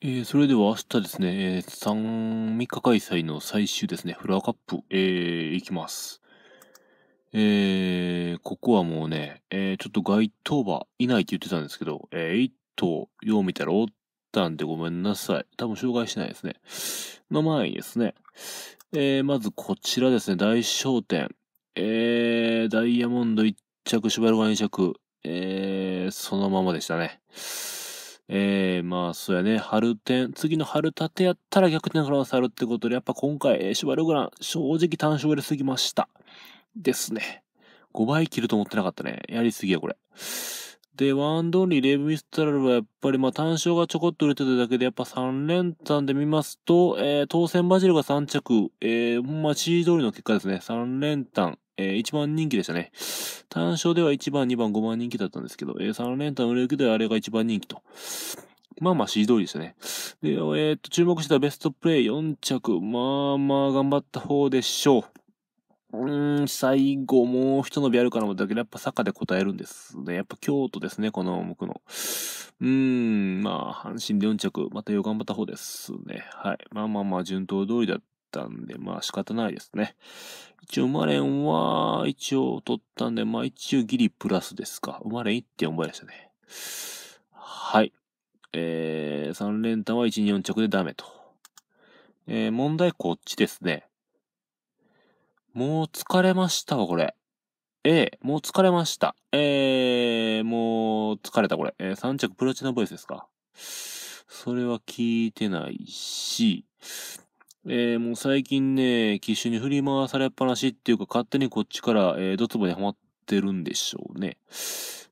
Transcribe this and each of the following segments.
えー、それでは明日ですね、えー、3、日開催の最終ですね、フラワーカップ、えー、行きます。えー、ここはもうね、えー、ちょっと街頭場いないって言ってたんですけど、えー、1頭、よう見たらおったんでごめんなさい。多分紹介してないですね。の前にですね、えー、まずこちらですね、大商店。えー、ダイヤモンド1着、シュバルガン2着、えー、そのままでしたね。えー、まあ、そうやね、春天、次の春立てやったら逆転フランあるってことで、やっぱ今回、えしシらバルグラン、正直単勝売れすぎました。ですね。5倍切ると思ってなかったね。やりすぎや、これ。で、ワンドンリー、レブ・ミスタラルはやっぱり、まあ、単勝がちょこっと売れてただけで、やっぱ3連単で見ますと、えー、当選バジルが3着、えー、まあ、C 通りの結果ですね。3連単、えー、1番人気でしたね。単勝では1番、2番、5番人気だったんですけど、えー、3連単売れ行きではあれが1番人気と。まあまあ、指示通りでしたね。で、えー、っと、注目したベストプレイ4着。まあまあ、頑張った方でしょう。うん、最後、もう一伸びあるかなもだけど、やっぱ坂で答えるんですね。やっぱ京都ですね、この僕の。うーん、まあ、阪神で4着、またよ頑張った方ですね。はい。まあまあまあ、順当通りだったんで、まあ仕方ないですね。一応、生まれんは、一応取ったんで、まあ一応ギリプラスですか。生マレン1.4倍ましたね。はい。えー、3連単は1、2、4着でダメと。えー、問題こっちですね。もう疲れましたわ、これ。えー、もう疲れました。ええー、もう疲れた、これ。えー、3着プラチナボイスですか。それは聞いてないし、えー、もう最近ね、機種に振り回されっぱなしっていうか、勝手にこっちから、えー、ドツボにはまってるんでしょうね。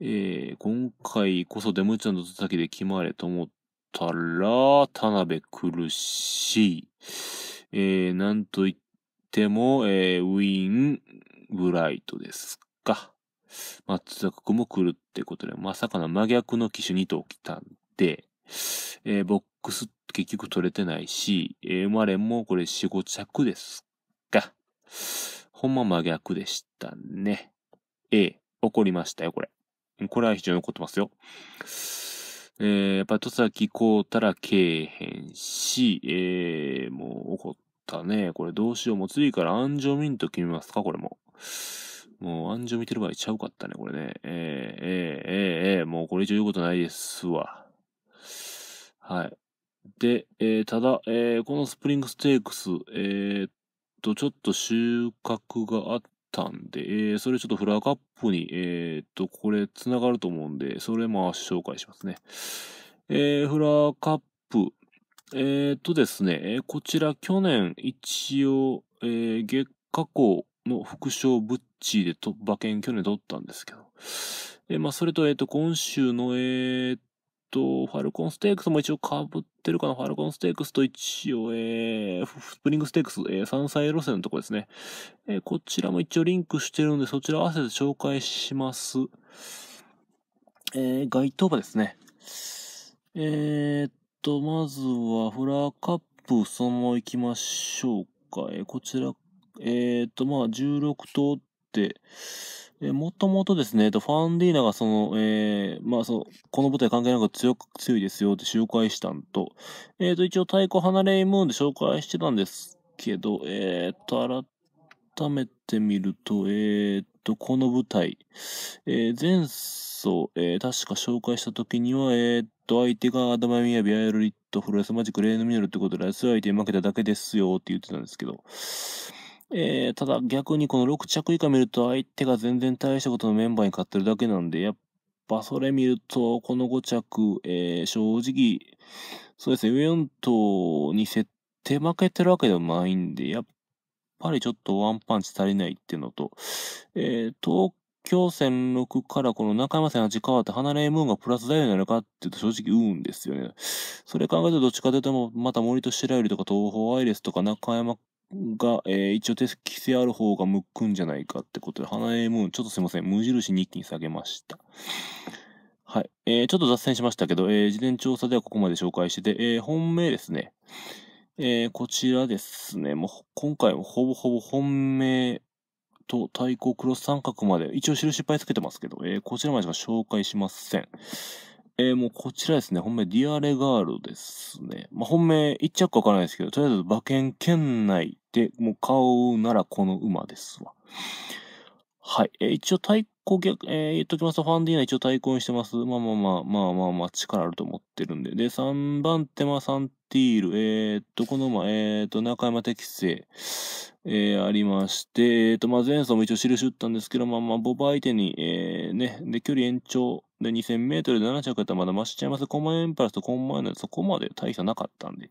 えー、今回こそデムちゃんのドツ先で決まれと思ったら、田辺苦しい。えー、なんと言っても、えー、ウィン、ブライトですか。松坂君も来るってことで、まさかの真逆の機種にと来たんで、えー、ボックス結局取れてないし、えー、マレンもこれ4、5着ですか。ほんま真逆でしたね。ええ、怒りましたよ、これ。これは非常に怒ってますよ。えー、やっぱり戸崎こうたらけえへんし、えー、もう怒ったね。これどうしよう。もう次から安城ミント決めますか、これも。もう安城見てる場合ちゃうかったね、これね。えー、えー、えー、えー、もうこれ以上言うことないですわ。はい。で、えー、ただ、えー、このスプリングステークス、えー、っと、ちょっと収穫があったんで、えー、それちょっとフラーカップに、えー、っと、これ繋がると思うんで、それも紹介しますね。えー、フラーカップ、えー、っとですね、えー、こちら去年一応、えー、月下校の副賞ブッチーでと馬券去年取ったんですけど、えー、まあ、それと、えっ、と、今週の、えっ、と、ファルコンステークスも一応かぶってるかな。ファルコンステークスと一応、えー、スプリングステークス、えー、山菜路線のとこですね。えー、こちらも一応リンクしてるんで、そちら合わせて紹介します。えー、該当馬ですね。えー、っと、まずは、フラーカップ、そのまま行きましょうか。えー、こちら、えー、っと、まあ、16頭、えもともとですね、えっと、ファンディーナがその、えー、まあ、そう、この舞台関係なく強く、強いですよって紹介したんと、えっ、ー、と、一応太鼓離れムーンで紹介してたんですけど、えっ、ー、と、改めて見ると、えっ、と、この舞台、え前奏、え確か紹介した時には、えっ、と、相手がアダマミヤビアエルリット、フロレスマジック、レーヌミネルってことで、相手に負けただけですよって言ってたんですけど、えー、ただ逆にこの6着以下見ると相手が全然大したことのメンバーに勝ってるだけなんで、やっぱそれ見ると、この5着、えー、正直、そうですね、4頭に設って負けてるわけでもないんで、やっぱりちょっとワンパンチ足りないっていうのと、えー、東京戦6からこの中山戦8変わって離れムーンがプラスだよになるかっていうと正直うんですよね。それ考えるとどっちかというとまた森と白百合とか東方アイレスとか中山が、えー、一応適正ある方が向くんじゃないかってことで、花江ムーン、ちょっとすいません、無印日記に下げました。はい。えー、ちょっと脱線しましたけど、えー、事前調査ではここまで紹介してて、えー、本命ですね。えー、こちらですね、もう今回もほぼほぼ本命と対抗クロス三角まで、一応印いっぱいつけてますけど、えー、こちらまでしか紹介しません。えー、もうこちらですね、本命ディアレガールですね。まあ、本命一着わからないですけど、とりあえず馬券圏内でもう買うならこの馬ですわ。はい。えー、一応対抗逆、えー、言っときますと、ファンディーナ一応対抗にしてます。まあまあまあ、まあまあまあ、力あると思ってるんで。で、3番手、間サンティール。えー、っと、この馬、えー、っと、中山適正、えー、ありまして、えー、っと、まあ、前走も一応印打ったんですけど、まあまあ、ボバ相手に、えー、ね、で、距離延長、で、2000メートルで7着だったらまだ増しちゃいます。コンバエンパラスとコンマエンでそこまで大差なかったんで。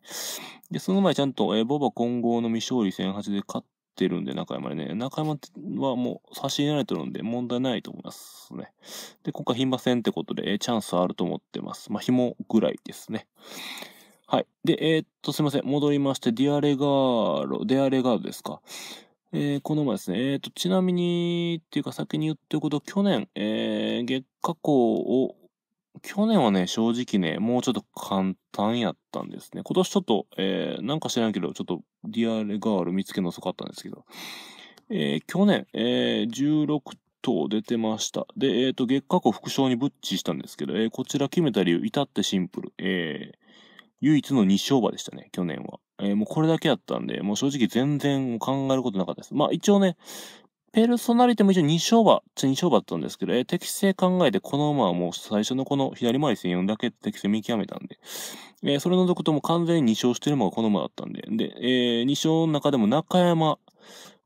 で、その前ちゃんと、えー、ボバ混合の未勝利1008で勝ってるんで、中山ね。中山はもう差し入れられてるんで問題ないと思いますね。で、今回牝馬戦ってことで、えー、チャンスあると思ってます。まあ、紐ぐらいですね。はい。で、えー、っと、すいません。戻りまして、ディアレガーロ、ディアレガードですか。えー、この前ですね、えーと、ちなみに、っていうか先に言っておくと、去年、えー、月下校を、去年はね、正直ね、もうちょっと簡単やったんですね。今年ちょっと、えー、なんか知らんけど、ちょっとリアルガール見つけの遅かったんですけど、えー、去年、えー、16頭出てました。で、えっ、ー、と、月下校副賞にブッチしたんですけど、えー、こちら決めた理由、至ってシンプル。えー、唯一の日勝馬でしたね、去年は。えー、もうこれだけやったんで、もう正直全然考えることなかったです。まあ一応ね、ペルソナリティも一応二勝馬っちゃ二勝馬だったんですけど、えー、適正考えてこの馬はもう最初のこの左回り戦4だけ適正見極めたんで、えー、それ除くとも完全に二勝してる馬がこの馬だったんで、で、えー、勝の中でも中山、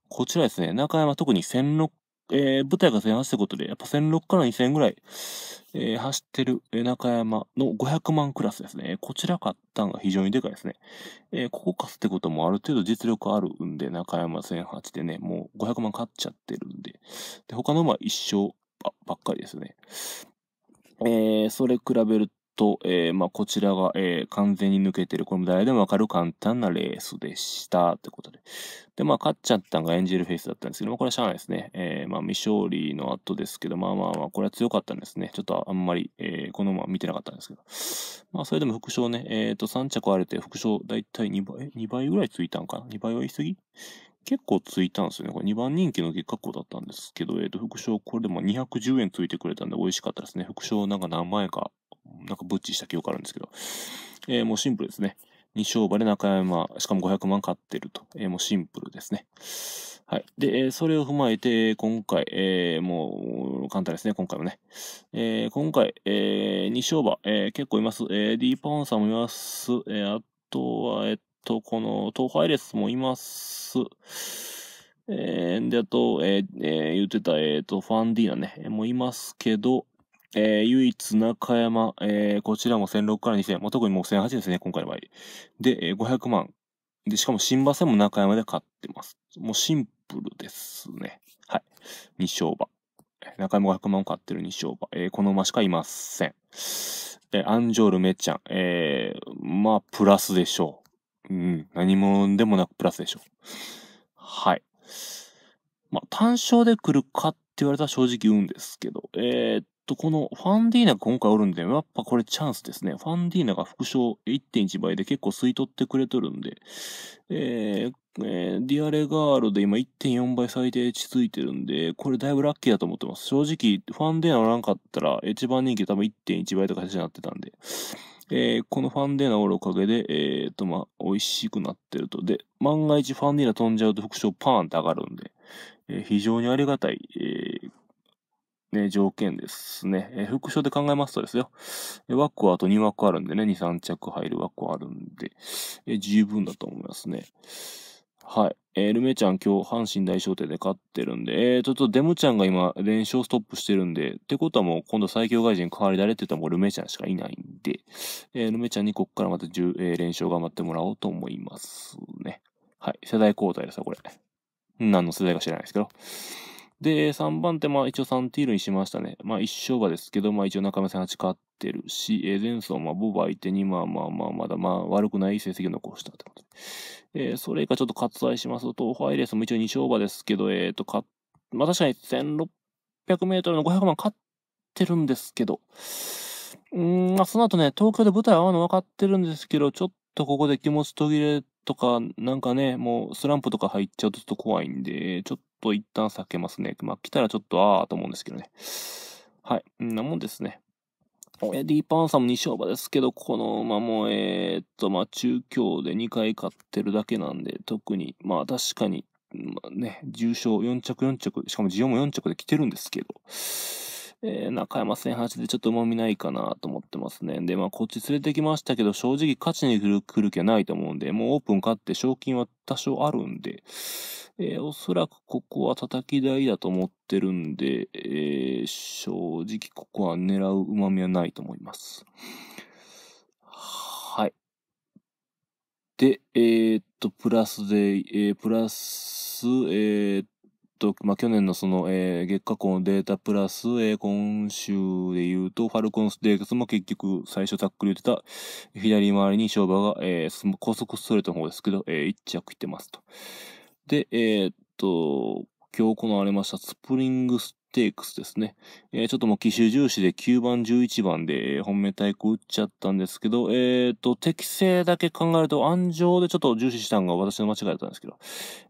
こちらですね、中山特に1600えー、舞台が1 0 0ってことで、やっぱ1006から2000ぐらい、えー、走ってる中山の500万クラスですね。こちら買ったんが非常にでかいですね。えー、ここ貸すってこともある程度実力あるんで、中山1008でね、もう500万買っちゃってるんで。で、他の馬一生ばっかりですね。えー、それ比べると、と、えー、まあ、こちらが、えー、完全に抜けてる。これも誰でもわかる簡単なレースでした。ってことで。で、まあ、勝っちゃったのがエンジェルフェイスだったんですけども、これはしゃあないですね。えー、まあ、未勝利の後ですけど、まあまあまあ、これは強かったんですね。ちょっとあんまり、えー、このまま見てなかったんですけど。まあ、それでも副賞ね、えっ、ー、と、3着あれて、副賞だいたい2倍、2倍ぐらいついたんかな ?2 倍は言い過ぎ結構ついたんですよね。これ2番人気の月下校だったんですけど、えっ、ー、と、副賞これでも210円ついてくれたんで美味しかったですね。副賞なんか何万円かなんかブッチした記憶あるんですけど、えー、もうシンプルですね。二勝馬で中山、しかも500万買ってると。えー、もうシンプルですね。はい。で、えそれを踏まえて、今回、えー、もう、簡単ですね、今回もね。えー、今回、えー、二勝馬、えー、結構います。えー、ディーパーンさんもいます。えー、あとは、えっと、この、東海イレスもいます。えー、で、あと、えー、えー、言ってた、えっ、ー、と、ファンディーナね、もいますけど、えー、唯一中山、えー、こちらも1006から2000、まあ、特にもう1008ですね、今回の場合。で、えー、500万。で、しかも新馬戦も中山で勝ってます。もうシンプルですね。はい。二勝馬。中山500万を買ってる二勝馬。えー、この馬しかいません。えー、アンジョールめっちゃん。えー、まあ、プラスでしょう。うん。何もでもなくプラスでしょう。はい。まあ、単勝で来るかって言われたら正直言うんですけど、えー、と、このファンディーナが今回おるんで、やっぱこれチャンスですね。ファンディーナが副賞1.1倍で結構吸い取ってくれとるんで、えー、えー、ディアレガールで今1.4倍最低値ついてるんで、これだいぶラッキーだと思ってます。正直、ファンディーナおらんかったら、一番人気多分1.1倍とかになってたんで、えー、このファンディーナおるおかげで、えー、と、まあ、美味しくなってると。で、万が一ファンディーナ飛んじゃうと副賞パーンって上がるんで、えー、非常にありがたい、えー、ね、条件ですね。えー、副賞で考えますとですよ、えー、枠はあと2枠あるんでね、2、3着入る枠あるんで、えー、十分だと思いますね。はい。えー、ルメちゃん今日阪神大商典で勝ってるんで、えー、ちょっとデムちゃんが今連勝ストップしてるんで、ってことはもう今度最強外人代わり誰って言ったらもうルメちゃんしかいないんで、えー、ルメちゃんにこっからまた10、えー、連勝頑張ってもらおうと思いますね。はい。世代交代ですよ、これ。何の世代か知らないですけど。で、3番手、まあ一応3ティールにしましたね。まあ一勝馬ですけど、まあ一応中村さん8勝ってるし、えー、前走、まあボバ相手に、まあまあまあ、まだまあ悪くない成績を残したってことで。えー、それ以下ちょっと割愛しますと、ホワイレースも一応2勝馬ですけど、えっ、ー、と、か、まあ確かに1600メートルの500万勝ってるんですけど、うん、まあその後ね、東京で舞台合うの分かってるんですけど、ちょっとここで気持ち途切れとか、なんかね、もうスランプとか入っちゃうとちょっと怖いんで、ちょっと一旦避けますね。まあ、来たらちょっとあーと思うんですけどね。はい。んなもんですね。エディ・パンサム2勝馬ですけど、この馬も、えー、っと、まあ、中京で2回勝ってるだけなんで、特に、まあ、確かに、まあ、ね、重賞4着4着、しかも GO も4着で来てるんですけど、えー、中山戦八でちょっと重みないかなと思ってますね。で、まあ、こっち連れてきましたけど、正直勝ちに来る気はないと思うんで、もうオープン勝って賞金は多少あるんで、えー、おそらくここは叩き台だと思ってるんで、えー、正直ここは狙う旨みはないと思います。はい。で、えー、っと、プラスで、えー、プラス、えー、っと、まあ、去年のその、えー、月下校のデータプラス、えー、今週で言うと、ファルコンスデータスも結局、最初タックル言ってた、左回りに勝負が、えー、高速ストレートの方ですけど、えー、1着いってますと。で、えー、っと、今日行われましたスプリングステークスですね。えー、ちょっともう機種重視で9番、11番で本命対抗打っちゃったんですけど、えっ、ー、と、適正だけ考えると、安城でちょっと重視したのが私の間違いだったんですけど、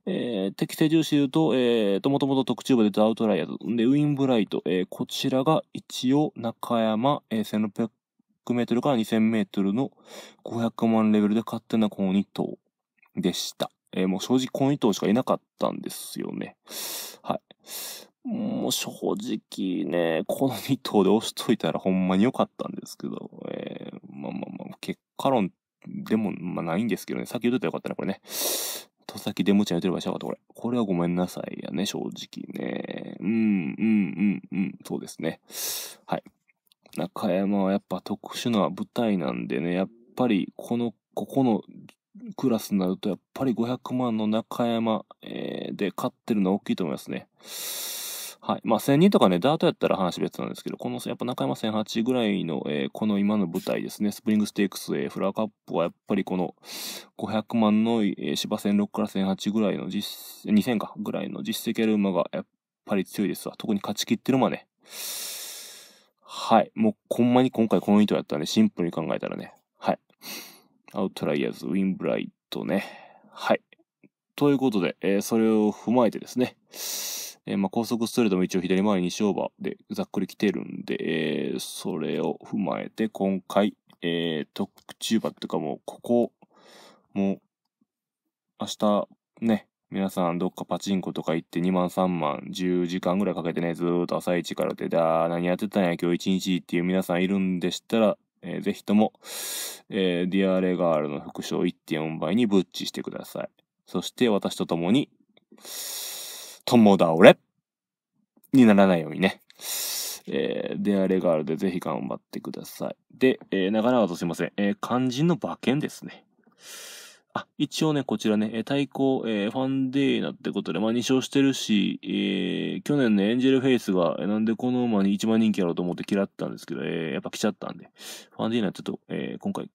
えー、適正重視で言うと、えっ、と、もともと特注部でうとアウトライアーと、で、ウィンブライト、えこちらが一応中山、え1600メートルから2000メートルの500万レベルで勝手なこの2頭でした。えー、もう正直この2頭しかいなかったんですよね。はい。もう正直ね、この2頭で押しといたらほんまに良かったんですけど、えー、まあまあまあ、結果論でも、まあ、ないんですけどね、さっき言うといたらよかったね、これね。戸崎でもちゃん言ってればよかった、これ。これはごめんなさいやね、正直ね。うん、うん、うん、うん、そうですね。はい。中山はやっぱ特殊な舞台なんでね、やっぱりこの、ここのクラスになると、やっぱり500万の中山、えー、で勝ってるのは大きいと思いますね。はい。まあ、1 0 0人とかね、ダートやったら話別なんですけど、この、やっぱ中山1008ぐらいの、えー、この今の舞台ですね、スプリングステークス、えー、フラーカップはやっぱりこの500万の、えー、芝1006から1008ぐらいの実、2000かぐらいの実績ある馬がやっぱり強いですわ。特に勝ち切ってる馬ね。はい。もう、ほんまに今回この糸やったらね、シンプルに考えたらね。はい。アウトライアーズ、ウィンブライトね。はい。ということで、えー、それを踏まえてですね、えー、まあ、高速ストレートも一応左回り2勝負でざっくり来てるんで、えー、それを踏まえて今回、えー、特注馬っていうかもう、ここ、もう、明日、ね、皆さんどっかパチンコとか行って2万3万10時間ぐらいかけてね、ずーっと朝一からでた、何やってたんや今日1日っていう皆さんいるんでしたら、えー、ぜひとも、えー、ディアレガールの副賞1.4倍にブッチしてください。そして私と共に、友だ俺にならないようにね。えー、で、あれがあるでぜひ頑張ってください。で、えー、なかとすいません。えー、肝心の馬券ですね。あ、一応ね、こちらね、え対抗、えー、ファンデーナってことで、まあ2勝してるし、えー、去年ね、エンジェルフェイスが、えなんでこの馬に一番人気やろうと思って嫌ったんですけど、えー、やっぱ来ちゃったんで、ファンデーナちょっと、えー、今回、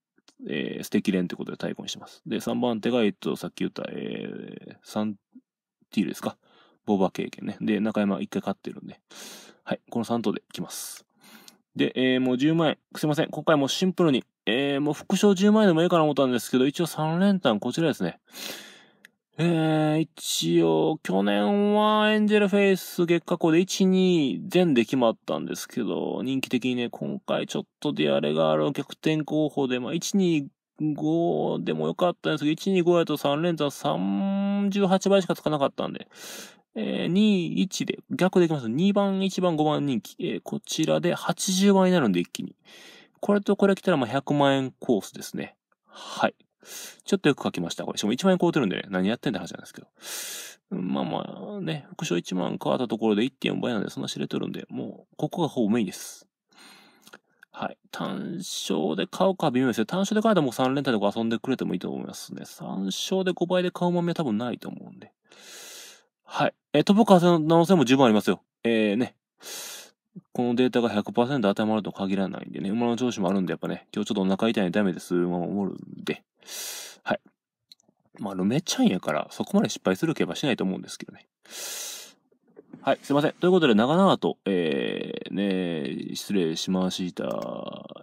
えー、ステキ連ってことで対抗にしてます。で、3番手が、えっと、さっき言った、えー、サンティールですか。ボーバー経験ね。で、中山一回勝ってるんで。はい。この3頭でいきます。で、えー、もう10万円。すいません。今回もシンプルに、えー、もう副賞10万円でもいいかな思ったんですけど、一応3連単こちらですね。えー、一応、去年はエンジェルフェイス月下校で1、2全で決まったんですけど、人気的にね、今回ちょっとであれがある逆転候補で、まあ、1、2、5でもよかったんですけど、1、2、5やと3連単38倍しかつかなかったんで、えー、2、1で、逆でいきます2番、1番、5番人気。えー、こちらで80倍になるんで、一気に。これとこれ来たら、ま、100万円コースですね。はい。ちょっとよく書きました。これ、しかも1万円超えてるんでね、何やってんだ話なんですけど。まあまあね、副賞1万変わったところで1.4倍なんで、そんな知れてるんで、もう、ここがほぼメインです。はい。単勝で買うか微妙ですね。単勝で買うともう3連単とか遊んでくれてもいいと思いますね。3勝で5倍で買うみは多分ないと思うんで。はい。えー、飛ぶ可能性も十分ありますよ。えー、ね。このデータが100%当てはまると限らないんでね、馬の調子もあるんで、やっぱね、今日ちょっとお腹痛いんでダメです、馬もおるんで、はい。まあ、ルメちゃんやから、そこまで失敗する競馬しないと思うんですけどね。はい、すいません。ということで、長々と、えー、ね失礼しました。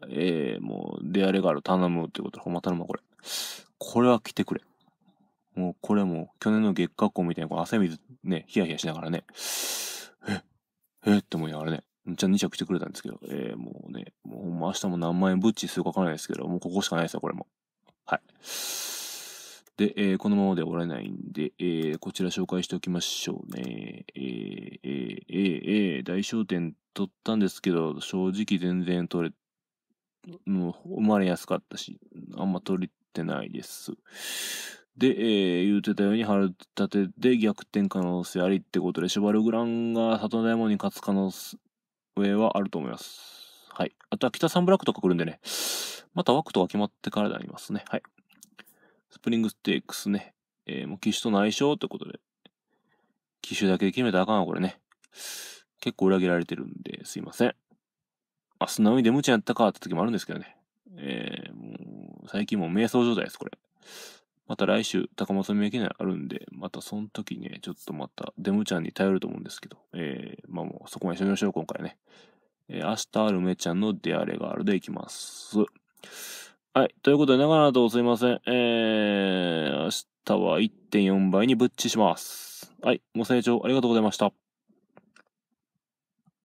えー、もう、出あれがある、頼むってことで、ほんま頼むこれ。これは来てくれ。もうこれも去年の月下校みたいな汗水ね、ヒヤヒヤしながらね、え、えって思いながらね、ちゃん2着してくれたんですけど、えー、もうね、もう明日も何万円ブッチするかわからないですけど、もうここしかないですよ、これも。はい。で、えー、このままでおられないんで、えー、こちら紹介しておきましょうね。えー、えー、えー、えー、大商店取ったんですけど、正直全然取れ、もう生まれやすかったし、あんま取れてないです。で、えー、言うてたように春立てで逆転可能性ありってことで、シュバルグランが里大門に勝つ可能性はあると思います。はい。あとは北サンブラックとか来るんでね。また枠とか決まってからでありますね。はい。スプリングステークスね。えー、もう騎手との相性ってことで。騎手だけで決めたらあかんわ、これね。結構裏切られてるんで、すいません。あ、素直にち無茶やったかって時もあるんですけどね。えー、もう、最近もう瞑想状態です、これ。また来週、高松宮記念あるんで、またその時ね、ちょっとまた、デムちゃんに頼ると思うんですけど、えー、まあもうそこまでしときましょう、今回ね。えー、明日あるめちゃんのデアレガールでいきます。はい。ということで、長々とすいません。えー、明日は1.4倍にぶっちします。はい。ご清聴ありがとうございました。